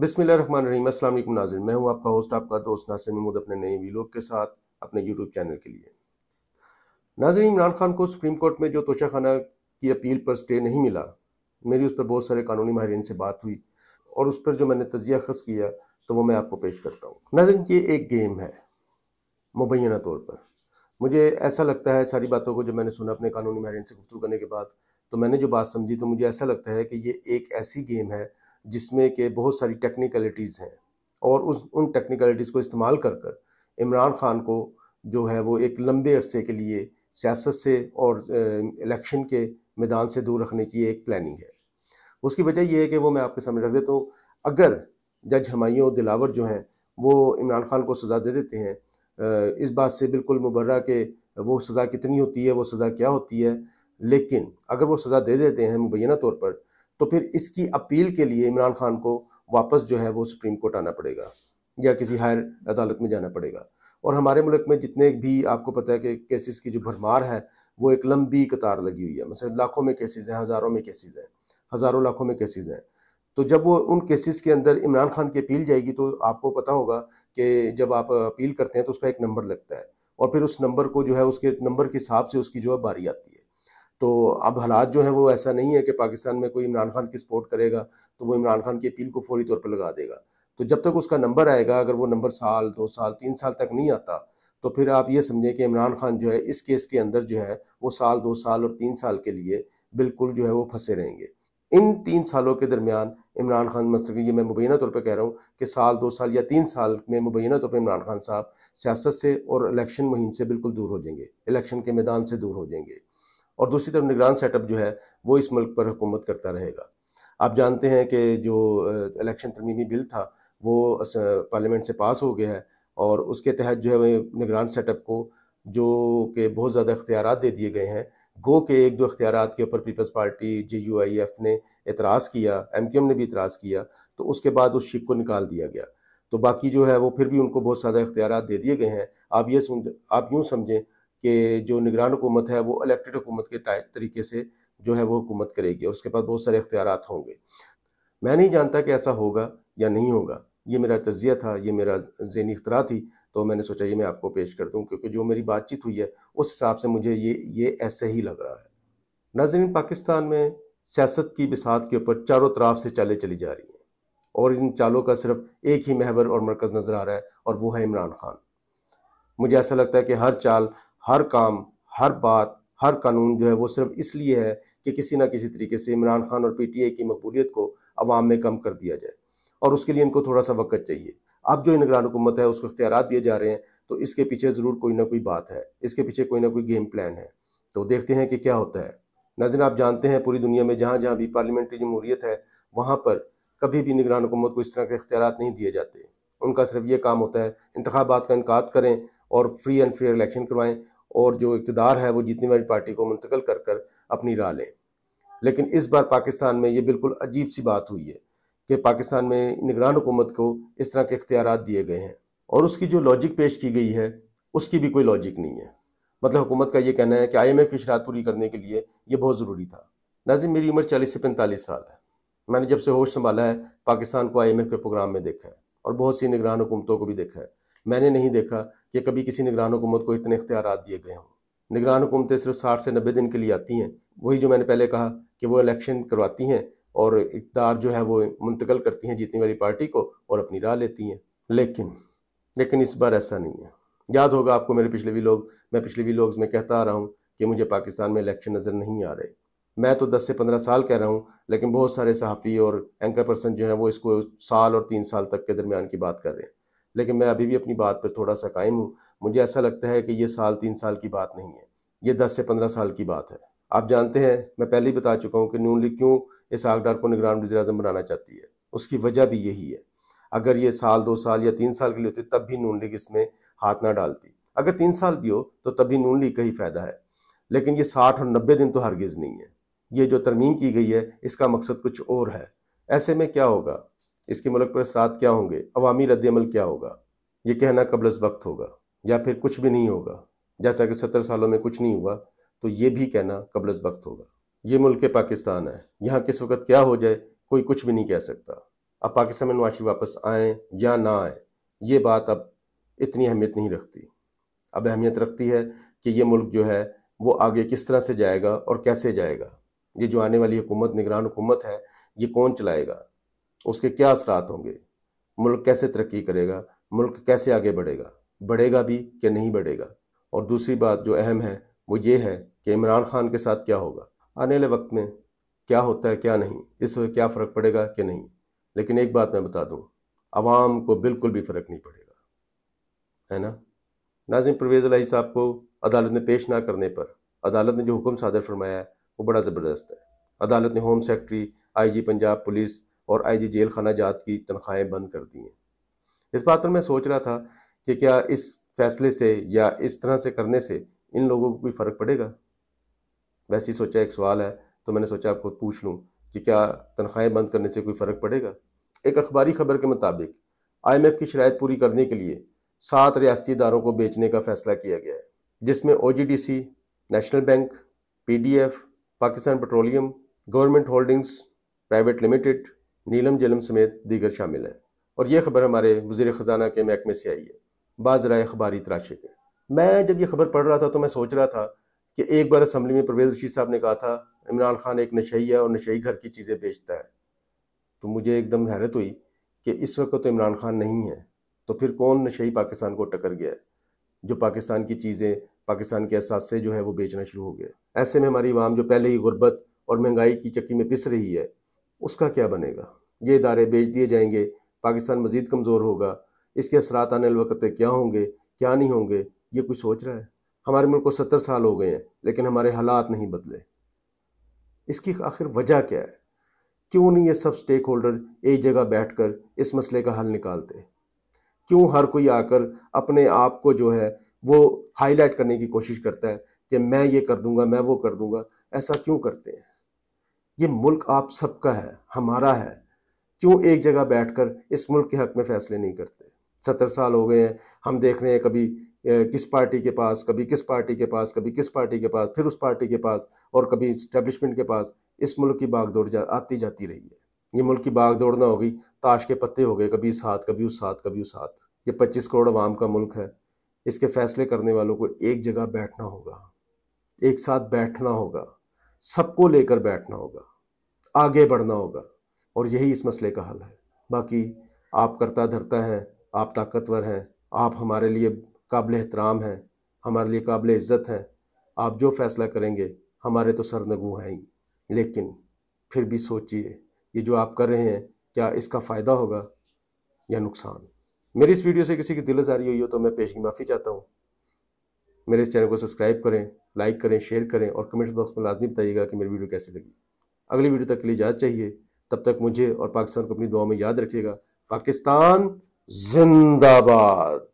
बिसमीम रही वालेकुम नाजिन मैं हूँ आपका होस्ट आपका दोस्त नासिर महमूद अपने नए वीलोग के साथ अपने यूट्यूब चैनल के लिए नाजिन इमरान खान को सुप्रीम कोर्ट में जो तोशाखाना की अपील पर स्टे नहीं मिला मेरी उस पर बहुत सारे कानूनी माहरीन से बात हुई और उस पर जो मैंने तजिया खस किया तो वो मैं आपको पेश करता हूँ नाजिन ये एक गेम है मुबैना तौर पर मुझे ऐसा लगता है सारी बातों को जब मैंने सुना अपने कानूनी माहरीन से गुफ्तु करने के बाद तो मैंने जो बात समझी तो मुझे ऐसा लगता है कि ये एक ऐसी गेम है जिसमें के बहुत सारी टेक्निकलिटीज़ हैं और उस उन टेक्निकलिटीज़ को इस्तेमाल कर कर इमरान खान को जो है वो एक लंबे अरसे के लिए सियासत से और इलेक्शन के मैदान से दूर रखने की एक प्लानिंग है उसकी वजह यह है कि वो मैं आपके सामने रख देता हूँ अगर जज हमायों दिलावर जो हैं वो इमरान खान को सज़ा दे देते हैं इस बात से बिल्कुल मुबर्रा के वो सज़ा कितनी होती है वो सज़ा क्या होती है लेकिन अगर वो सज़ा दे देते हैं मुबैना तौर पर तो फिर इसकी अपील के लिए इमरान खान को वापस जो है वो सुप्रीम कोर्ट आना पड़ेगा या किसी हायर अदालत में जाना पड़ेगा और हमारे मुल्क में जितने भी आपको पता है कि केसेस की जो भरमार है वो एक लंबी कतार लगी हुई है मतलब लाखों में केसेस हैं हज़ारों में केसेस हैं हज़ारों लाखों में केसेस हैं तो जब वो उन केसेस के अंदर इमरान खान की अपील जाएगी तो आपको पता होगा कि जब आप अपील करते हैं तो उसका एक नंबर लगता है और फिर उस नंबर को जो है उसके नंबर के हिसाब से उसकी जो है बारी आती है तो अब हालात जो हैं वो ऐसा नहीं है कि पाकिस्तान में कोई इमरान खान की सपोर्ट करेगा तो वो इमरान खान की अपील को फौरी तौर पर लगा देगा तो जब तक उसका नंबर आएगा अगर वो नंबर साल दो साल तीन साल तक नहीं आता तो फिर आप ये समझें कि इमरान खान जो है इस केस के अंदर जो है वो साल दो साल और तीन साल के लिए बिल्कुल जो है वो फंसे रहेंगे इन तीन सालों के दरमियान इमरान खान मतलब ये मैं मुबैना तौर पर कह रहा हूँ कि साल दो साल या तीन साल में मुबैना तौर पर इमरान खान साहब सियासत से और इलेक्शन मुहिम से बिल्कुल दूर हो जाएंगे इलेक्शन के मैदान से दूर हो जाएंगे और दूसरी तरफ निगरान सेटअप जो है वो इस मुल्क पर हुकूमत करता रहेगा आप जानते हैं कि जो इलेक्शन तरमीमी बिल था वो पार्लियामेंट से पास हो गया है और उसके तहत जो है वह निगरान सेटअप को जो कि बहुत ज़्यादा इख्तियार दे दिए गए हैं गो के एक दो अख्तियार के ऊपर Peoples Party J U I F ने एतराज़ किया एम क्यू एम ने भी एतराज़ किया तो उसके बाद उस शिप को निकाल दिया गया तो बाकी जो है वो फिर भी उनको बहुत ज़्यादा इख्तियार दे दिए गए हैं आप ये समझ आप यूँ समझें कि जो निगरान हुकूमत है वो इलेक्टेड हुकूमत के तरीके से जो है वो हुकूमत करेगी और उसके पास बहुत सारे इख्तियार होंगे मैं नहीं जानता कि ऐसा होगा या नहीं होगा ये मेरा तजिया था ये मेरा जहनी अख्तरा थी तो मैंने सोचा ये मैं आपको पेश कर दूँ क्योंकि जो मेरी बातचीत हुई है उस हिसाब से मुझे ये ये ऐसे ही लग रहा है नाजरीन पाकिस्तान में सियासत की बिसात के ऊपर चारों तरफ से चालें चली जा रही हैं और इन चालों का सिर्फ एक ही महवर और मरकज़ नज़र आ रहा है और वो है इमरान खान मुझे ऐसा लगता है कि हर चाल हर काम हर बात हर कानून जो है वो सिर्फ इसलिए है कि किसी ना किसी तरीके से इमरान खान और पीटीए की मकबूलियत को अवाम में कम कर दिया जाए और उसके लिए इनको थोड़ा सा वक्त चाहिए अब जो निगरान हुकूमत है उसको अख्तियार दिए जा रहे हैं तो इसके पीछे ज़रूर कोई ना कोई बात है इसके पीछे कोई ना कोई गेम प्लान है तो देखते हैं कि क्या होता है नजर आप जानते हैं पूरी दुनिया में जहाँ जहाँ भी पार्लियामेंट्री जमहूरियत है वहाँ पर कभी भी निगरान हुकूमत को इस तरह के अख्तियार नहीं दिए जाते उनका सिर्फ ये काम होता है इंतबात का इनका करें और फ्री एंड फेयर इलेक्शन करवाएं और जो इकतदार है वो जितनी बड़ी पार्टी को मुंतकल कर कर अपनी राह लें लेकिन इस बार पाकिस्तान में ये बिल्कुल अजीब सी बात हुई है कि पाकिस्तान में निगरान हुकूमत को इस तरह के इख्तियार दिए गए हैं और उसकी जो लॉजिक पेश की गई है उसकी भी कोई लॉजिक नहीं है मतलब हुकूमत का ये कहना है कि आई एम एफ की शरात पूरी करने के लिए ये बहुत ज़रूरी था नाजिम मेरी उम्र चालीस से पैंतालीस साल है मैंने जब से होश संभाला है पाकिस्तान को आई एम एफ के प्रोग्राम में देखा है और बहुत सी निगरान हुकूमतों को भी देखा है मैंने नहीं देखा कि कभी किसी निगरान हुकूमत को इतने इख्तियार दिए गए हों निगरान हुकूमतें सिर्फ साठ से नब्बे दिन के लिए आती हैं वही जो मैंने पहले कहा कि वो इलेक्शन करवाती हैं और इकदार जो है वो मुंतकल करती हैं जीतने वाली पार्टी को और अपनी राह लेती हैं लेकिन लेकिन इस बार ऐसा नहीं है याद होगा आपको मेरे पिछले भी लोग मैं पिछले भी लोग में कहता आ रहा हूँ कि मुझे पाकिस्तान में इलेक्शन नज़र नहीं आ रहे मैं तो दस से पंद्रह साल कह रहा हूँ लेकिन बहुत सारे सहाफ़ी और एंकर पर्सन जो हैं वो इसको साल और तीन साल तक के दरमियान की बात कर रहे हैं लेकिन मैं अभी भी अपनी बात पर थोड़ा सा कायम हूँ मुझे ऐसा लगता है कि ये साल तीन साल की बात नहीं है ये दस से पंद्रह साल की बात है आप जानते हैं मैं पहले ही बता चुका हूँ कि नून लीग क्यों इस आगडार को निगरान वजी अजम बनाना चाहती है उसकी वजह भी यही है अगर ये साल दो साल या तीन साल के लिए होती तब भी नून लीग इसमें हाथ ना डालती अगर तीन साल भी हो तो तभी नून लीग का ही फ़ायदा है लेकिन ये साठ और नब्बे दिन तो हरगिज़ नहीं है ये जो तरमीम की गई है इसका मकसद कुछ और है ऐसे में क्या होगा इसके मुल्क पर असरात क्या होंगे अवामी रद्दमल क्या होगा ये कहना कबल वक्त होगा या फिर कुछ भी नहीं होगा जैसा कि सत्तर सालों में कुछ नहीं हुआ तो ये भी कहना कबल वक्त होगा ये मुल्क पाकिस्तान है यहाँ किस वक्त क्या हो जाए कोई कुछ भी नहीं कह सकता अब पाकिस्तान में नवाशी वापस आएँ या ना आए ये बात अब इतनी अहमियत नहीं रखती अब अहमियत रखती है कि ये मुल्क जो है वो आगे किस तरह से जाएगा और कैसे जाएगा ये जो आने वाली हुकूमत निगरान हुकूमत है ये कौन चलाएगा उसके क्या असरात होंगे मुल्क कैसे तरक्की करेगा मुल्क कैसे आगे बढ़ेगा बढ़ेगा भी कि नहीं बढ़ेगा और दूसरी बात जो अहम है वो ये है कि इमरान खान के साथ क्या होगा आने वाले वक्त में क्या होता है क्या नहीं इससे क्या फ़र्क पड़ेगा कि नहीं लेकिन एक बात मैं बता दूँ आवाम को बिल्कुल भी फ़र्क नहीं पड़ेगा है ना नाजिम परवेज़ अलाई साहब को अदालत ने पेश ना करने पर अदालत ने जो हुक्म सादर फरमाया है वो बड़ा ज़बरदस्त है अदालत ने home secretary IG Punjab police और आई जी जेल खाना जात की तनख्वाहें बंद कर दी हैं इस बात पर मैं सोच रहा था कि क्या इस फैसले से या इस तरह से करने से इन लोगों को कोई फ़र्क पड़ेगा वैसे ही सोचा एक सवाल है तो मैंने सोचा आपको पूछ लूँ कि क्या तनख्वाहें बंद करने से कोई फ़र्क पड़ेगा एक अखबारी खबर के मुताबिक आईएमएफ की शरात पूरी करने के लिए सात रियासती इदारों को बेचने का फैसला किया गया है जिसमें ओ national bank P Pakistan petroleum government holdings private limited Neelum Jhelum समेत दीगर शामिल हैं और यह खबर हमारे वजीर ख़जाना के महकमे से आई है बाज राय अखबारी तराशे के मैं जब यह खबर पढ़ रहा था तो मैं सोच रहा था कि एक बार असम्बली में परवेज रशीद साहब ने कहा था इमरान खान एक नशई है और नशे घर की चीज़ें बेचता है तो मुझे एकदम हैरत हुई कि इस वक्त तो इमरान खान नहीं है तो फिर कौन नशे पाकिस्तान को टकर गया है जो पाकिस्तान की चीज़ें पाकिस्तान के असासे जो है वो बेचना शुरू हो गया ऐसे में हमारी आवाम जो पहले ही गुर्बत और महंगाई की चक्की में पिस रही है उसका क्या बनेगा ये इदारे बेच दिए जाएंगे पाकिस्तान मज़ीद कमज़ोर होगा इसके असरात आने वक्त क्या होंगे क्या नहीं होंगे ये कुछ सोच रहा है हमारे मुल्क को सत्तर साल हो गए हैं लेकिन हमारे हालात नहीं बदले इसकी आखिर वजह क्या है क्यों नहीं ये सब स्टेक होल्डर एक जगह बैठ कर इस मसले का हल निकालते क्यों हर कोई आकर अपने आप को जो है वो हाईलाइट करने की कोशिश करता है कि मैं ये कर दूंगा मैं वो कर दूंगा ऐसा क्यों करते हैं ये मुल्क आप सबका है हमारा है क्यों एक जगह बैठकर इस मुल्क के हक में फैसले नहीं करते सत्तर साल हो गए हैं हम देख रहे हैं कभी किस पार्टी के पास कभी किस पार्टी के पास कभी किस पार्टी के पास फिर उस पार्टी के पास और कभी इस्टेब्लिशमेंट के पास इस मुल्क की बागदौड़ जा, आती जाती रही है ये मुल्क की बागदौड़ ना होगी ताश के पत्ते हो गए कभी उस हाथ कभी उस हाथ कभी उस हाथ ये पच्चीस करोड़ आवाम का मुल्क है इसके फैसले करने वालों को एक जगह बैठना होगा एक साथ बैठना होगा सबको लेकर बैठना होगा आगे बढ़ना होगा और यही इस मसले का हल है बाकी आप करता धरता हैं आप ताकतवर हैं आप हमारे लिए काबिल एहतराम हैं हमारे लिए काबिल इज़्ज़त हैं आप जो फ़ैसला करेंगे हमारे तो सरनगू हैं ही लेकिन फिर भी सोचिए ये जो आप कर रहे हैं क्या इसका फ़ायदा होगा या नुकसान मेरी इस वीडियो से किसी की दिल जारी हुई हो तो मैं पेशगी माफ़ी चाहता हूँ मेरे इस चैनल को सब्सक्राइब करें लाइक करें शेयर करें और कमेंट बॉक्स में लाजमी बताइएगा कि मेरी वीडियो कैसी लगी अगली वीडियो तक के लिए याद चाहिए तब तक मुझे और पाकिस्तान को अपनी दुआ में याद रखिएगा पाकिस्तान जिंदाबाद